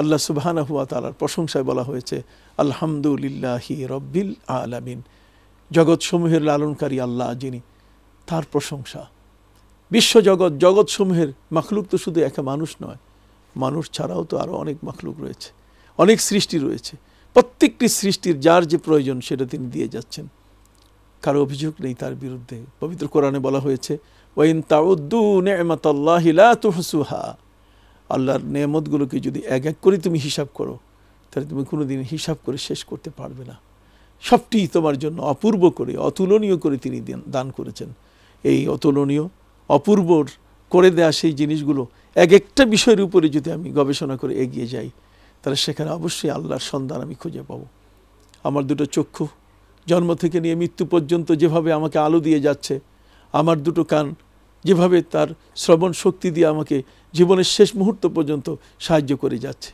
আল্লাহ সুবাহানা হুয়া তালার প্রশংসায় বলা হয়েছে আলহামদুলিল্লাহি রব্বিল আলামিন জগৎ সমূহের লালনকারী আল্লাহ যিনি তার প্রশংসা বিশ্বজগৎ সমূহের মখলুক তো শুধু একা মানুষ নয় মানুষ ছাড়াও তো আরও অনেক মখলুক রয়েছে অনেক সৃষ্টি রয়েছে প্রত্যেকটি সৃষ্টির যার যে প্রয়োজন সেটা তিনি দিয়ে যাচ্ছেন কারো অভিযোগ নেই তার বিরুদ্ধে পবিত্র কোরআনে বলা হয়েছে ওয়াইন তাউদ্দু নেমাতাল্লাহিলা তুহসুহা আল্লাহর নিয়ামতগুলোকে যদি এক এক করে তুমি হিসাব করো তাহলে তুমি কোনো দিন হিসাব করে শেষ করতে পারবে না সবটি তোমার জন্য অপূর্ব করে অতুলনীয় করে তিনি দান করেছেন এই অতুলনীয় অপূর্বর করে দেয়া সেই জিনিসগুলো এক একটা বিষয়ের উপরে যদি আমি গবেষণা করে এগিয়ে যাই তাহলে সেখানে অবশ্যই আল্লাহর সন্ধান আমি খুঁজে পাবো আমার দুটো চক্ষু জন্ম থেকে নিয়ে মৃত্যু পর্যন্ত যেভাবে আমাকে আলো দিয়ে যাচ্ছে আমার দুটো কান যেভাবে তার শ্রবণ শক্তি দিয়ে আমাকে জীবনের শেষ মুহূর্ত পর্যন্ত সাহায্য করে যাচ্ছে